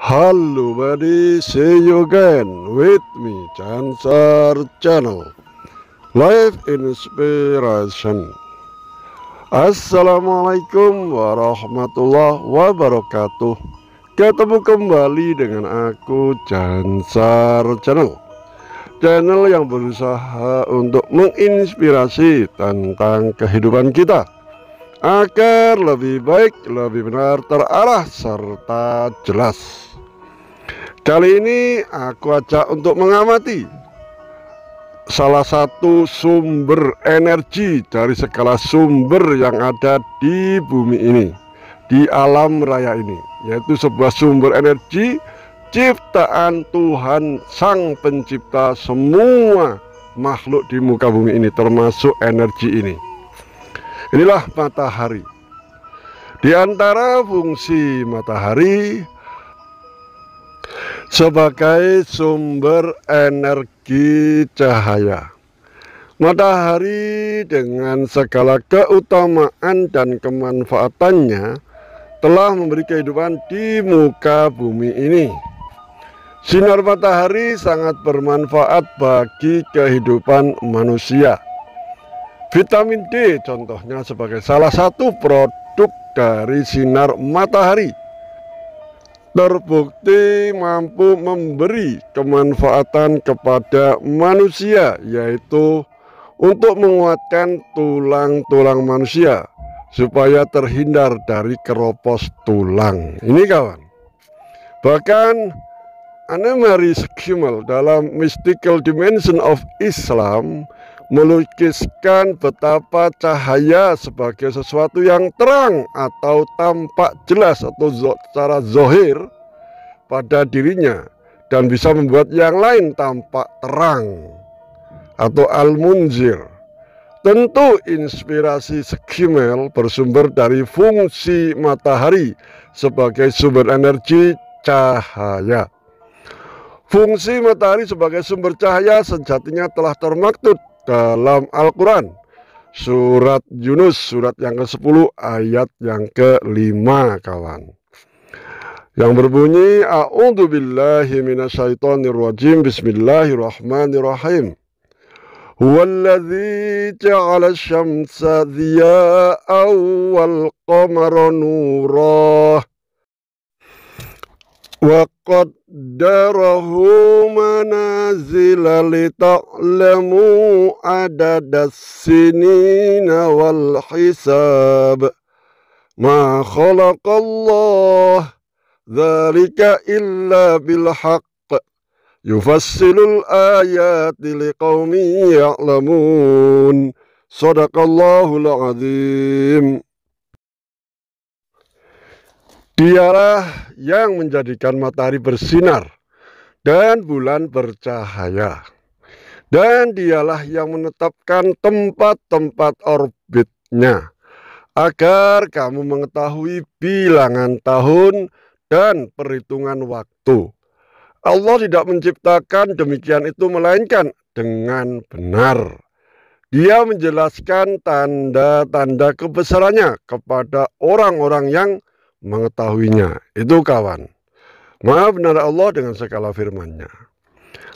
Halo, buddy, see you again with me, Chancer Channel. Life Inspiration. Assalamualaikum warahmatullahi wabarakatuh. Ketemu kembali dengan aku, Chancer Channel. Channel yang berusaha untuk menginspirasi tentang kehidupan kita agar lebih baik, lebih benar, terarah, serta jelas. Kali ini aku ajak untuk mengamati salah satu sumber energi dari segala sumber yang ada di bumi ini, di alam raya ini, yaitu sebuah sumber energi ciptaan Tuhan Sang Pencipta semua makhluk di muka bumi ini termasuk energi ini. Inilah matahari. Di antara fungsi matahari sebagai sumber energi cahaya. Matahari dengan segala keutamaan dan kemanfaatannya telah memberi kehidupan di muka bumi ini. Sinar matahari sangat bermanfaat bagi kehidupan manusia. Vitamin D contohnya sebagai salah satu produk dari sinar matahari terbukti mampu memberi kemanfaatan kepada manusia yaitu untuk menguatkan tulang-tulang manusia supaya terhindar dari keropos tulang ini kawan bahkan Anne Marie dalam Mystical Dimension of Islam melukiskan betapa cahaya sebagai sesuatu yang terang atau tampak jelas atau secara zohir pada dirinya dan bisa membuat yang lain tampak terang atau al-munzir. Tentu inspirasi skimel bersumber dari fungsi matahari sebagai sumber energi cahaya. Fungsi matahari sebagai sumber cahaya sejatinya telah termaktub dalam Al-Quran Surat Yunus surat yang ke-10 ayat yang ke-5 kawan yang berbunyi A'udzu billahi minasyaitonir rajim Bismillahirrahmanirrahim Huwallazi ja'ala asy-syamsa dhiya'an wal qamara nura وقدره منازل لتعلموا عدد السنين والحساب ما خلق الله ذلك إلا بالحق يفصل الآيات لقوم يعلمون صدق الله العظيم Dialah yang menjadikan matahari bersinar dan bulan bercahaya. Dan dialah yang menetapkan tempat-tempat orbitnya agar kamu mengetahui bilangan tahun dan perhitungan waktu. Allah tidak menciptakan demikian itu melainkan dengan benar. Dia menjelaskan tanda-tanda kebesarannya kepada orang-orang yang mengetahuinya. Itu kawan. maaf benar Allah dengan segala firman-Nya.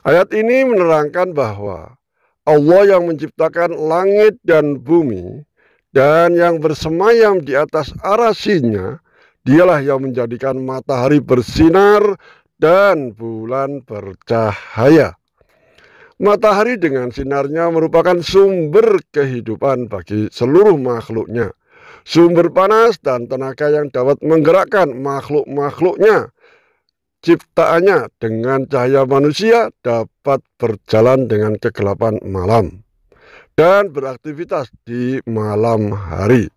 Ayat ini menerangkan bahwa Allah yang menciptakan langit dan bumi dan yang bersemayam di atas arasinya, dialah yang menjadikan matahari bersinar dan bulan bercahaya. Matahari dengan sinarnya merupakan sumber kehidupan bagi seluruh makhluknya sumber panas dan tenaga yang dapat menggerakkan makhluk-makhluknya. Ciptaannya dengan cahaya manusia dapat berjalan dengan kegelapan malam dan beraktivitas di malam hari.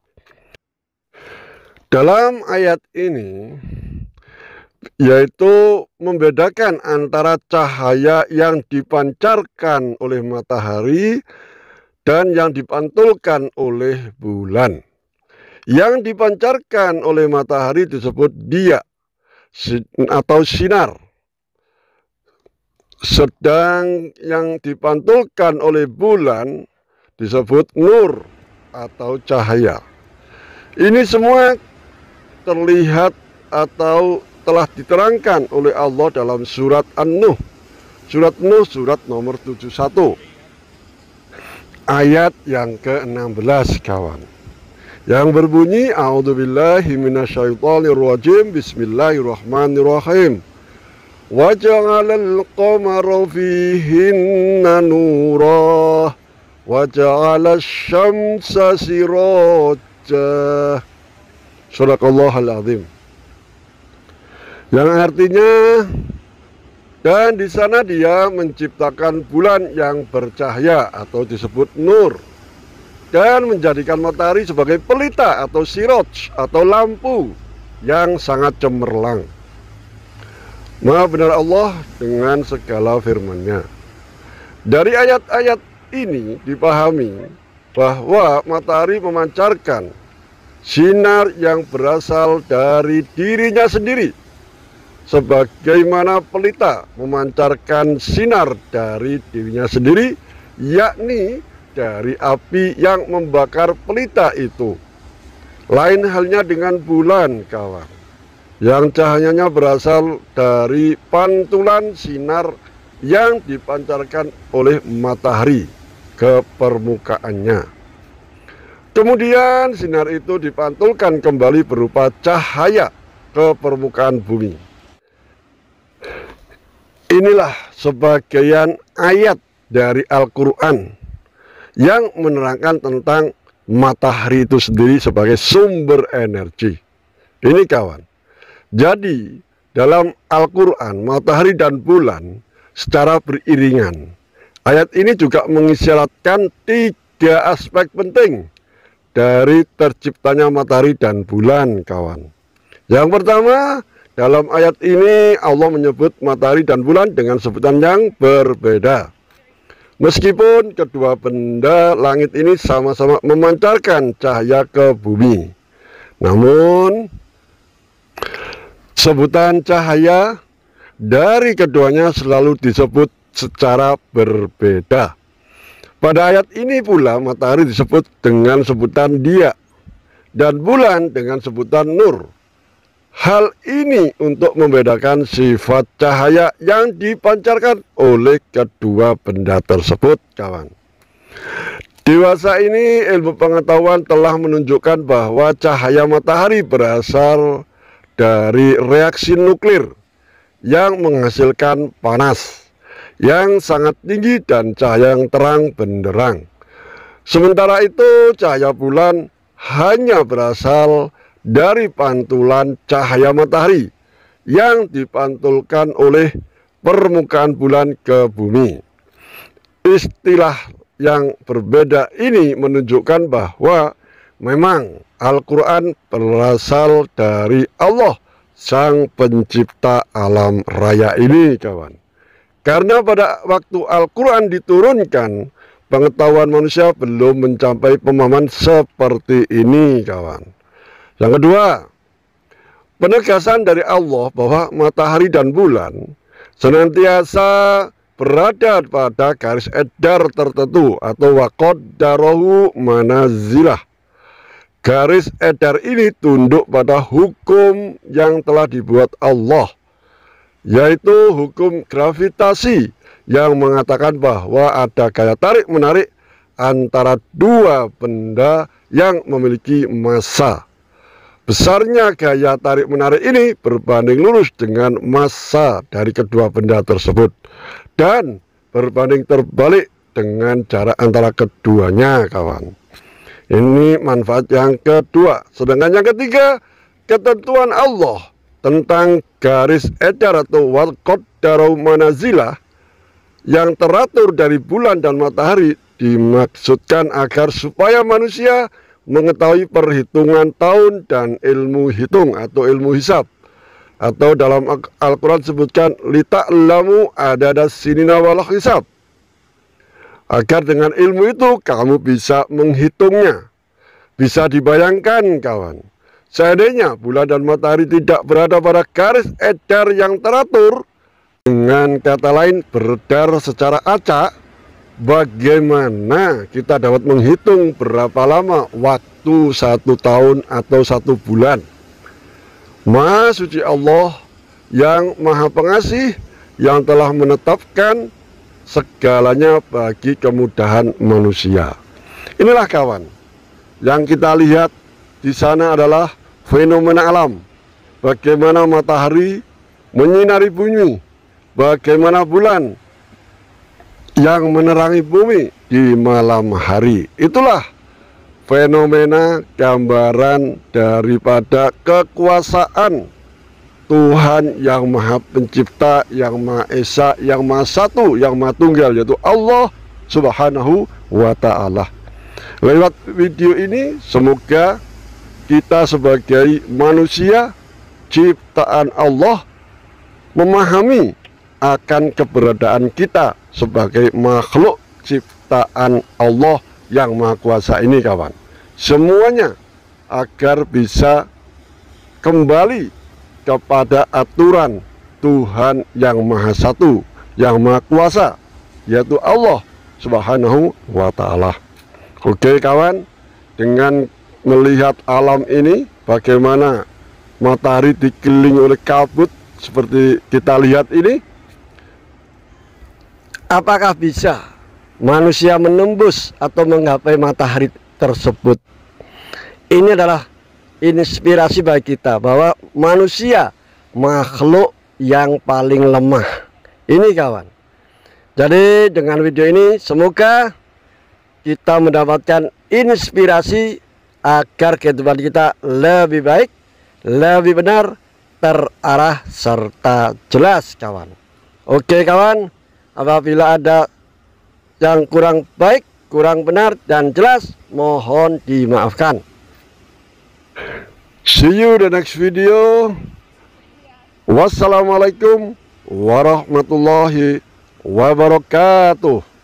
Dalam ayat ini, yaitu membedakan antara cahaya yang dipancarkan oleh matahari dan yang dipantulkan oleh bulan yang dipancarkan oleh matahari disebut dia atau sinar. Sedang yang dipantulkan oleh bulan disebut nur atau cahaya. Ini semua terlihat atau telah diterangkan oleh Allah dalam surat An-Nuh. Surat Nuh surat nomor 71. Ayat yang ke-16 kawan yang berbunyi A'udzubillahi minasyaitonirrajim Bismillahirrahmanirrahim Waja'alal qamara fihinna nura Wa syamsa siraja Sadaqallahal azim Yang artinya dan di sana dia menciptakan bulan yang bercahaya atau disebut nur dan menjadikan matahari sebagai pelita atau siroj atau lampu yang sangat cemerlang. Maha benar Allah dengan segala firman-Nya. Dari ayat-ayat ini dipahami bahwa matahari memancarkan sinar yang berasal dari dirinya sendiri sebagaimana pelita memancarkan sinar dari dirinya sendiri yakni dari api yang membakar pelita itu. Lain halnya dengan bulan, kawan, yang cahayanya berasal dari pantulan sinar yang dipancarkan oleh matahari ke permukaannya. Kemudian sinar itu dipantulkan kembali berupa cahaya ke permukaan bumi. Inilah sebagian ayat dari Al-Quran yang menerangkan tentang matahari itu sendiri sebagai sumber energi. Ini kawan. Jadi dalam Al-Quran matahari dan bulan secara beriringan. Ayat ini juga mengisyaratkan tiga aspek penting dari terciptanya matahari dan bulan kawan. Yang pertama, dalam ayat ini Allah menyebut matahari dan bulan dengan sebutan yang berbeda. Meskipun kedua benda langit ini sama-sama memancarkan cahaya ke bumi. Namun sebutan cahaya dari keduanya selalu disebut secara berbeda. Pada ayat ini pula matahari disebut dengan sebutan dia dan bulan dengan sebutan nur. Hal ini untuk membedakan sifat cahaya yang dipancarkan oleh kedua benda tersebut, kawan. Dewasa ini ilmu pengetahuan telah menunjukkan bahwa cahaya matahari berasal dari reaksi nuklir yang menghasilkan panas yang sangat tinggi dan cahaya yang terang benderang. Sementara itu cahaya bulan hanya berasal dari dari pantulan cahaya matahari yang dipantulkan oleh permukaan bulan ke bumi. Istilah yang berbeda ini menunjukkan bahwa memang Al-Quran berasal dari Allah, Sang Pencipta alam raya ini, kawan. Karena pada waktu Al-Quran diturunkan, pengetahuan manusia belum mencapai pemahaman seperti ini, kawan. Yang kedua, penegasan dari Allah bahwa matahari dan bulan senantiasa berada pada garis edar tertentu atau wakod darohu manazilah. Garis edar ini tunduk pada hukum yang telah dibuat Allah, yaitu hukum gravitasi yang mengatakan bahwa ada gaya tarik-menarik antara dua benda yang memiliki massa. Besarnya gaya tarik-menarik ini berbanding lurus dengan massa dari kedua benda tersebut dan berbanding terbalik dengan jarak antara keduanya, kawan. Ini manfaat yang kedua. Sedangkan yang ketiga, ketentuan Allah tentang garis edar atau wal darau manazila yang teratur dari bulan dan matahari dimaksudkan agar supaya manusia mengetahui perhitungan tahun dan ilmu hitung atau ilmu hisab. Atau dalam Al-Quran sebutkan, Lita'lamu adada sinina wal hisab. Agar dengan ilmu itu kamu bisa menghitungnya. Bisa dibayangkan kawan. Seandainya bulan dan matahari tidak berada pada garis edar yang teratur, dengan kata lain beredar secara acak, bagaimana kita dapat menghitung berapa lama waktu satu tahun atau satu bulan. Maha suci Allah yang maha pengasih yang telah menetapkan segalanya bagi kemudahan manusia. Inilah kawan, yang kita lihat di sana adalah fenomena alam. Bagaimana matahari menyinari bumi, bagaimana bulan yang menerangi bumi di malam hari. Itulah fenomena gambaran daripada kekuasaan Tuhan yang Maha Pencipta, yang Maha Esa, yang Maha Satu, yang Maha Tunggal yaitu Allah Subhanahu wa taala. Lewat video ini semoga kita sebagai manusia ciptaan Allah memahami akan keberadaan kita sebagai makhluk ciptaan Allah yang Maha Kuasa ini kawan. Semuanya agar bisa kembali kepada aturan Tuhan yang Maha Satu, yang Maha Kuasa, yaitu Allah Subhanahu wa taala. Oke kawan, dengan melihat alam ini bagaimana matahari dikeliling oleh kabut seperti kita lihat ini Apakah bisa manusia menembus atau menggapai matahari tersebut? Ini adalah inspirasi bagi kita bahwa manusia makhluk yang paling lemah. Ini kawan. Jadi dengan video ini semoga kita mendapatkan inspirasi agar kehidupan kita lebih baik, lebih benar, terarah serta jelas kawan. Oke kawan. Apabila ada yang kurang baik, kurang benar dan jelas, mohon dimaafkan. See you the next video. Wassalamualaikum warahmatullahi wabarakatuh.